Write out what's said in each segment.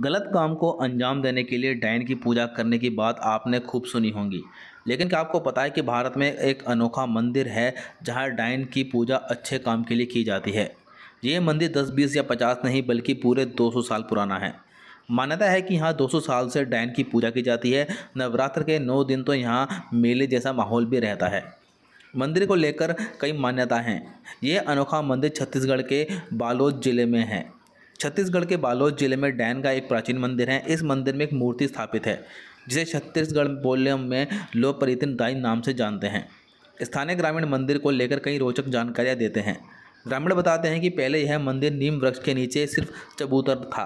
गलत काम को अंजाम देने के लिए डायन की पूजा करने की बात आपने खूब सुनी होगी लेकिन क्या आपको पता है कि भारत में एक अनोखा मंदिर है जहाँ डायन की पूजा अच्छे काम के लिए की जाती है ये मंदिर 10, 20 या 50 नहीं बल्कि पूरे 200 साल पुराना है मान्यता है कि यहाँ 200 साल से डायन की पूजा की जाती है नवरात्र के नौ दिन तो यहाँ मेले जैसा माहौल भी रहता है मंदिर को लेकर कई मान्यता हैं ये अनोखा मंदिर छत्तीसगढ़ के बालोद ज़िले में है छत्तीसगढ़ के बालोद जिले में डैन का एक प्राचीन मंदिर है इस मंदिर में एक मूर्ति स्थापित है जिसे छत्तीसगढ़ बोले में लोक परितन दाई नाम से जानते हैं स्थानीय ग्रामीण मंदिर को लेकर कई रोचक जानकारियाँ देते हैं ग्रामीण बताते हैं कि पहले यह मंदिर नीम वृक्ष के नीचे सिर्फ चबूतर था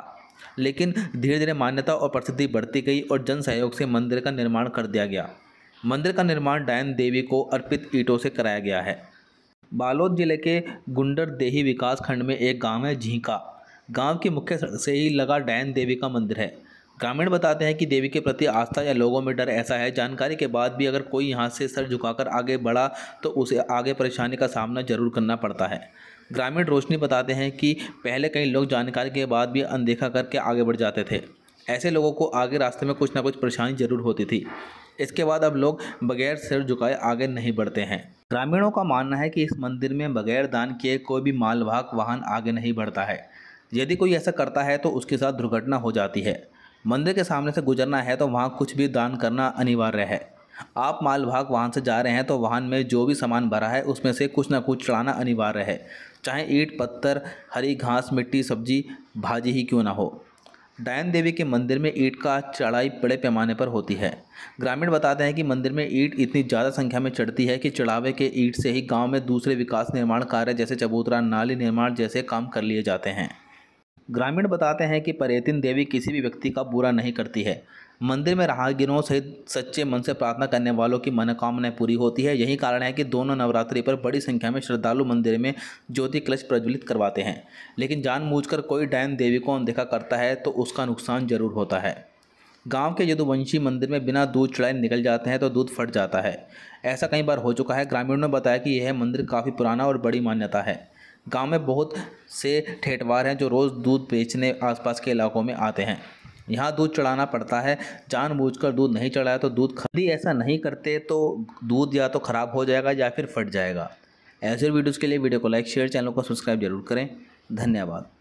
लेकिन धीरे धीरे मान्यता और प्रसिद्धि बढ़ती गई और जन सहयोग से मंदिर का निर्माण कर दिया गया मंदिर का निर्माण डायन देवी को अर्पित ईटों से कराया गया है बालोद जिले के गुंडर देही विकास खंड में एक गांव है झींका गांव की मुख्य सड़क से ही लगा डैन देवी का मंदिर है ग्रामीण बताते हैं कि देवी के प्रति आस्था या लोगों में डर ऐसा है जानकारी के बाद भी अगर कोई यहाँ से सर झुकाकर आगे बढ़ा तो उसे आगे परेशानी का सामना जरूर करना पड़ता है ग्रामीण रोशनी बताते हैं कि पहले कई लोग जानकारी के बाद भी अनदेखा करके आगे बढ़ जाते थे ऐसे लोगों को आगे रास्ते में कुछ ना कुछ परेशानी जरूर होती थी इसके बाद अब लोग बगैर सिर झुकाए आगे नहीं बढ़ते हैं ग्रामीणों का मानना है कि इस मंदिर में बगैर दान किए कोई भी मालवाहक वाहन आगे नहीं बढ़ता है यदि कोई ऐसा करता है तो उसके साथ दुर्घटना हो जाती है मंदिर के सामने से गुजरना है तो वहाँ कुछ भी दान करना अनिवार्य है आप माल भाग वाहन से जा रहे हैं तो वाहन में जो भी सामान भरा है उसमें से कुछ ना कुछ चढ़ाना अनिवार्य है चाहे ईट पत्थर हरी घास मिट्टी सब्जी भाजी ही क्यों ना हो डायन देवी के मंदिर में ईट का चढ़ाई बड़े पैमाने पर होती है ग्रामीण बताते हैं कि मंदिर में ईट इतनी ज़्यादा संख्या में चढ़ती है कि चढ़ावे के ईट से ही गांव में दूसरे विकास निर्माण कार्य जैसे चबूतरा नाली निर्माण जैसे काम कर लिए जाते हैं ग्रामीण बताते हैं कि पर्यतिन देवी किसी भी व्यक्ति का बुरा नहीं करती है मंदिर में राहगीरों सहित सच्चे मन से प्रार्थना करने वालों की मनोकामनाएं पूरी होती है यही कारण है कि दोनों नवरात्रि पर बड़ी संख्या में श्रद्धालु मंदिर में ज्योति कलश प्रज्वलित करवाते हैं लेकिन जानबूझकर कोई डैन देवी को अनदेखा करता है तो उसका नुकसान जरूर होता है गांव के यदुवंशी मंदिर में बिना दूध चढ़ाए निकल जाते हैं तो दूध फट जाता है ऐसा कई बार हो चुका है ग्रामीणों ने बताया कि यह मंदिर काफ़ी पुराना और बड़ी मान्यता है गांव में बहुत से ठेठवार हैं जो रोज़ दूध बेचने आसपास के इलाकों में आते हैं यहाँ दूध चढ़ाना पड़ता है जानबूझकर दूध नहीं चढ़ाया तो दूध खरीदी ऐसा नहीं करते तो दूध या तो ख़राब हो जाएगा या फिर फट जाएगा ऐसे वीडियोज़ के लिए वीडियो को लाइक शेयर चैनल को सब्सक्राइब जरूर करें धन्यवाद